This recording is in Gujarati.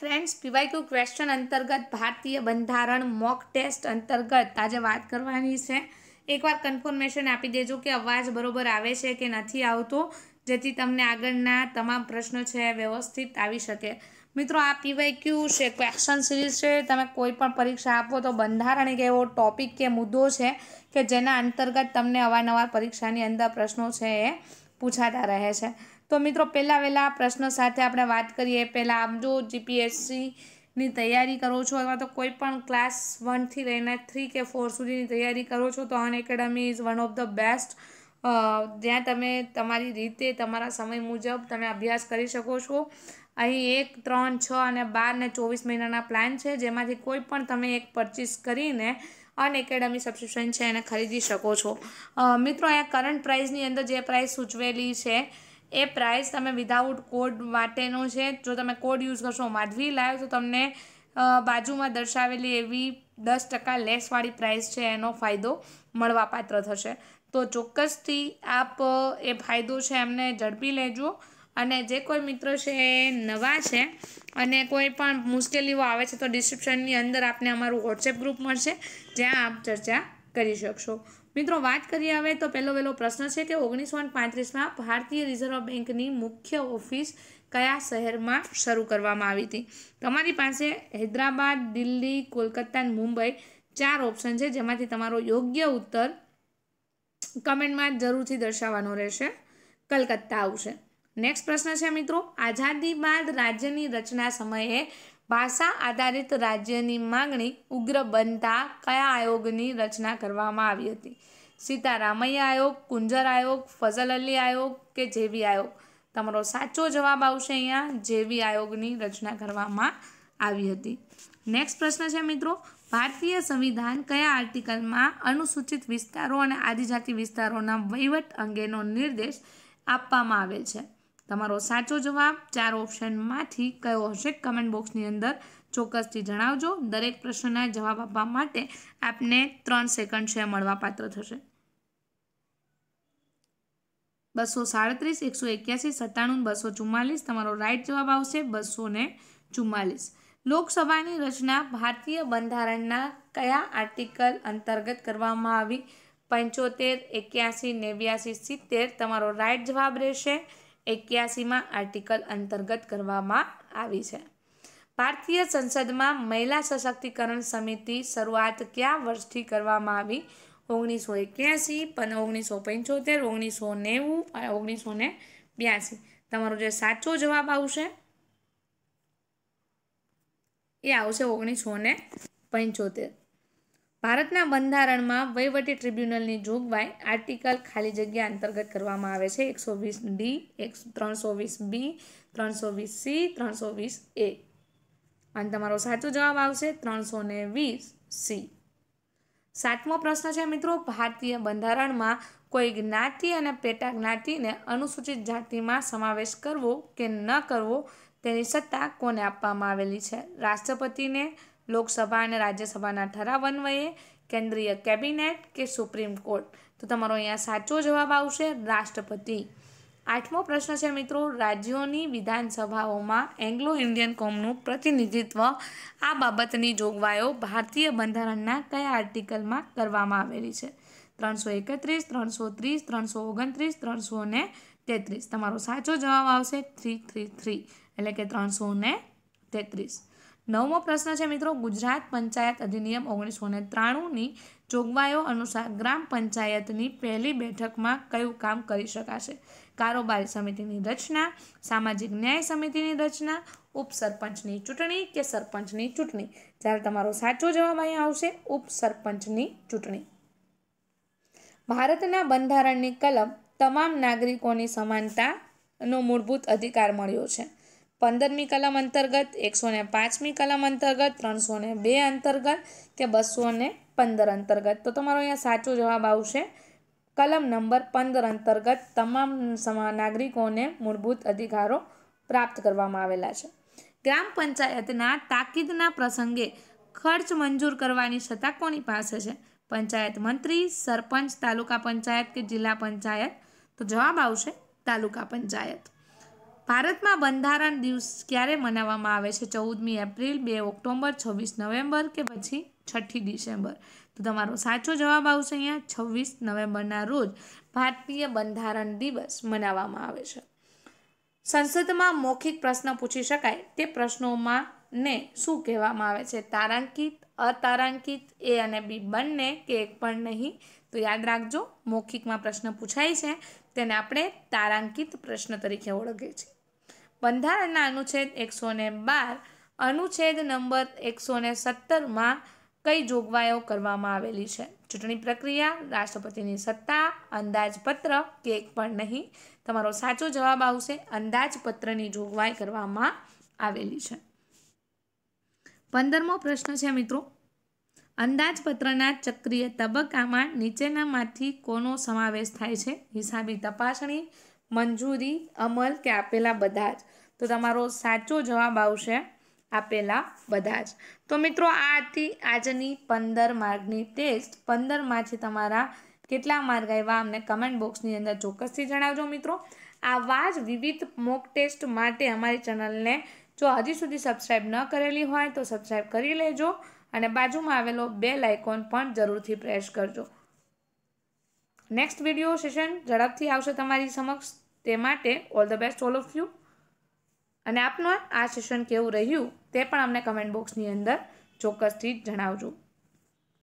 ફ્રેન્ડ્સ પીવાય ક્યુ ક્વેશ્ચન અંતર્ગત ભારતીય બંધારણ મોક ટેસ્ટ અંતર્ગત આજે વાત કરવાની છે એકવાર કન્ફર્મેશન આપી દેજો કે અવાજ બરોબર આવે છે કે નથી આવતો જેથી તમને આગળના તમામ પ્રશ્નો છે વ્યવસ્થિત આવી શકે મિત્રો આ પીવાય પીવાયક્યુ છે ક્વેશ્ચન સિરીઝ છે તમે કોઈ પણ પરીક્ષા આપો તો બંધારણ એક એવો ટોપિક કે મુદ્દો છે કે જેના અંતર્ગત તમને અવારનવાર પરીક્ષાની અંદર પ્રશ્નો છે એ પૂછાતા રહે છે તો મિત્રો પહેલાં વહેલા પ્રશ્ન સાથે આપણે વાત કરીએ પહેલાં આમ જો જીપીએસસીની તૈયારી કરો છો અથવા તો કોઈ પણ ક્લાસ વનથી લઈને થ્રી કે ફોર સુધીની તૈયારી કરો છો તો Unacademy is one of the best જ્યાં તમે તમારી રીતે તમારા સમય મુજબ તમે અભ્યાસ કરી શકો છો અહીં એક ત્રણ છ અને બાર ને ચોવીસ મહિનાના પ્લાન છે જેમાંથી કોઈ પણ તમે એક પરચેસ કરીને અન એકેડમી સબસ્ક્રિપ્શન છે એને ખરીદી શકો છો મિત્રો અહીંયા કરંટ પ્રાઇસની અંદર જે પ્રાઇસ સૂચવેલી છે એ પ્રાઇસ તમે વિધાઉટ કોડ માટેનો છે જો તમે કોડ યુઝ કરશો માધવી લાઈવ તો તમને બાજુમાં દર્શાવેલી એવી દસ ટકા લેસવાળી પ્રાઇસ છે એનો ફાયદો મળવાપાત્ર થશે તો ચોક્કસથી આપ એ ફાયદો છે એમને ઝડપી લેજો અને જે કોઈ મિત્ર છે એ નવા છે અને કોઈ પણ મુશ્કેલીઓ આવે છે તો ડિસ્ક્રિપ્શનની અંદર આપને અમારું વોટ્સએપ ગ્રુપ મળશે જ્યાં આપ ચર્ચા કરી શકશો મિત્રો વાત કરીએ હવે તો પહેલો વહેલો પ્રશ્ન છે કે ઓગણીસો પાંત્રીસમાં ભારતીય રિઝર્વ બેંકની મુખ્ય ઓફિસ કયા શહેરમાં શરૂ કરવામાં આવી હતી તમારી પાસે હૈદરાબાદ દિલ્હી કોલકાતા અને મુંબઈ ચાર ઓપ્શન છે જેમાંથી તમારો યોગ્ય ઉત્તર કમેન્ટમાં જરૂરથી દર્શાવવાનો રહેશે કલકત્તા આવશે નેક્સ્ટ પ્રશ્ન છે મિત્રો આઝાદી બાદ રાજ્યની રચના સમયે ભાષા આધારિત રાજ્યની માંગણી ઉગ્ર બનતા કયા આયોગની રચના કરવામાં આવી હતી સીતારામૈયા આયોગ કુંજર આયોગ ફઝલ અલી આયોગ કે જેવી આયોગ તમારો સાચો જવાબ આવશે અહીંયા જેવી આયોગની રચના કરવામાં આવી હતી નેક્સ્ટ પ્રશ્ન છે મિત્રો ભારતીય સંવિધાન કયા આર્ટિકલમાં અનુસૂચિત વિસ્તારો અને આદિજાતિ વિસ્તારોના વહીવટ અંગેનો નિર્દેશ આપવામાં આવેલ છે તમારો સાચો જવાબ ચાર ઓપ્શનમાંથી કયો હશે કમેન્ટ બોક્સની અંદર ચોક્કસથી જણાવજો દરેક પ્રશ્નના જવાબ આપવા માટે આપને ત્રણ સેકન્ડ છે મળવાપાત્ર થશે બસો સાડત્રીસ એકસો એક્યાસી સત્તાણું બસો ચુમ્માલીસ તમારો રાઈટ જવાબ આવશે બસો ને ચુમ્માલીસ લોકસભાની રચના ભારતીય બંધારણના કયા આર્ટિકલ અંતર્ગત કરવામાં આવી પંચોતેર એક્યાસી નેવ્યાસી સિત્તેર તમારો રાઈટ જવાબ રહેશે એક્યાસીમાં આર્ટિકલ અંતર્ગત કરવામાં આવી છે ભારતીય સંસદમાં મહિલા સશક્તિકરણ સમિતિ શરૂઆત કયા વર્ષથી કરવામાં આવી ઓગણીસો એક્યાસી પણ ઓગણીસો પંચોતેર ઓગણીસો નેવું અને ઓગણીસો ને બ્યાસી તમારો જે સાચો જવાબ આવશે એ આવશે ઓગણીસો ને પંચોતેર ભારતના બંધારણમાં વહીવટી ટ્રિબ્યુનલની જોગવાઈ આર્ટિકલ ખાલી જગ્યા અંતર્ગત કરવામાં આવે છે એકસો વીસ ડી એક ત્રણસો વીસ બી ત્રણસો વીસ સી ત્રણસો વીસ એ અને તમારો સાચો જવાબ આવશે ત્રણસો ને વીસ સી સાતમો પ્રશ્ન છે મિત્રો ભારતીય બંધારણમાં કોઈ જ્ઞાતિ અને પેટા જ્ઞાતિને અનુસૂચિત જાતિમાં સમાવેશ કરવો કે ન કરવો તેની સત્તા કોને આપવામાં આવેલી છે રાષ્ટ્રપતિને લોકસભા અને રાજ્યસભાના ઠરાવ અન્વયે કેન્દ્રીય કેબિનેટ કે સુપ્રીમ કોર્ટ તો તમારો અહીંયા સાચો જવાબ આવશે રાષ્ટ્રપતિ આઠમો પ્રશ્ન છે મિત્રો રાજ્યોની વિધાનસભાઓમાં એંગ્લો ઇન્ડિયન કોમનું પ્રતિનિધિત્વ આ બાબતની જોગવાઈઓ ભારતીય બંધારણના કયા આર્ટિકલમાં કરવામાં આવેલી છે ત્રણસો એકત્રીસ ત્રણસો ત્રીસ ત્રણસો ઓગણત્રીસ ત્રણસો ને તેત્રીસ તમારો સાચો જવાબ આવશે થ્રી થ્રી થ્રી એટલે કે ત્રણસો ને તેત્રીસ નવમો પ્રશ્ન છે મિત્રો ગુજરાત પંચાયત અધિનિયમ ઓગણીસો ને ત્રાણુંની જોગવાઈઓ અનુસાર ગ્રામ પંચાયતની પહેલી બેઠકમાં કયું કામ કરી શકાશે કારોબારી સમિતિની રચના સામાજિક ન્યાય સમિતિની રચના ઉપસરપંચની ચૂંટણી કે સરપંચની ચૂંટણી જ્યારે તમારો સાચો જવાબ અહીં આવશે ઉપસરપંચની ચૂંટણી ભારતના બંધારણની કલમ તમામ નાગરિકોની સમાનતાનો મૂળભૂત અધિકાર મળ્યો છે પંદરમી કલમ અંતર્ગત એકસો ને પાંચમી કલમ અંતર્ગત ત્રણસો ને બે અંતર્ગત કે બસો ને પંદર અંતર્ગત તો તમારો અહીંયા સાચો જવાબ આવશે કલમ નંબર પંદર અંતર્ગત તમામ સમા નાગરિકોને મૂળભૂત અધિકારો પ્રાપ્ત કરવામાં આવેલા છે ગ્રામ પંચાયતના તાકીદના પ્રસંગે ખર્ચ મંજૂર કરવાની સત્તા કોની પાસે છે પંચાયત મંત્રી સરપંચ તાલુકા પંચાયત કે જિલ્લા પંચાયત તો જવાબ આવશે તાલુકા પંચાયત ભારતમાં બંધારણ દિવસ ક્યારે મનાવવામાં આવે છે ચૌદમી એપ્રિલ બે ઓક્ટોબર છવ્વીસ નવેમ્બર કે પછી છઠ્ઠી ડિસેમ્બર તો તમારો સાચો જવાબ આવશે અહીંયા છવ્વીસ નવેમ્બરના રોજ ભારતીય બંધારણ દિવસ મનાવવામાં આવે છે સંસદમાં મૌખિક પ્રશ્ન પૂછી શકાય તે પ્રશ્નોમાં ને શું કહેવામાં આવે છે તારાંકિત અતારાંકિત એ અને બી બંને કે એક પણ નહીં તો યાદ રાખજો મૌખિકમાં પ્રશ્ન પૂછાય છે તેને આપણે તારાંકિત પ્રશ્ન તરીકે ઓળખીએ છીએ બંધારણના અનુચ્છેદ એકસો ને બાર અનુચ્છેદ નંબર એકસો ને સત્તરમાં કઈ જોગવાઈઓ કરવામાં આવેલી છે ચૂંટણી પ્રક્રિયા રાષ્ટ્રપતિની સત્તા અંદાજપત્ર કેક પણ નહીં તમારો સાચો જવાબ આવશે અંદાજપત્રની જોગવાઈ કરવામાં આવેલી છે પંદરમો પ્રશ્ન છે મિત્રો અંદાજપત્રના ચક્રીય તબક્કામાં નીચેનામાંથી કોનો સમાવેશ થાય છે હિસાબી તપાસણી મંજૂરી અમલ કે આપેલા બધા જ તો તમારો સાચો જવાબ આવશે આપેલા બધા જ તો મિત્રો આ હતી આજની પંદર માર્ગની ટેસ્ટ પંદરમાંથી તમારા કેટલા માર્ગ આવ્યા અમને કમેન્ટ બોક્સની અંદર ચોક્કસથી જણાવજો મિત્રો આવા જ વિવિધ મોક ટેસ્ટ માટે અમારી ચેનલને જો હજી સુધી સબસ્ક્રાઈબ ન કરેલી હોય તો સબસ્ક્રાઈબ કરી લેજો અને બાજુમાં આવેલો બેલ આઇકોન પણ જરૂરથી પ્રેસ કરજો નેક્સ્ટ વિડીયો સેશન ઝડપથી આવશે તમારી સમક્ષ તે માટે all the best all of you અને આપનું આ સેશન કેવું રહ્યું તે પણ અમને કમેન્ટ બોક્સની અંદર ચોક્કસથી જણાવજો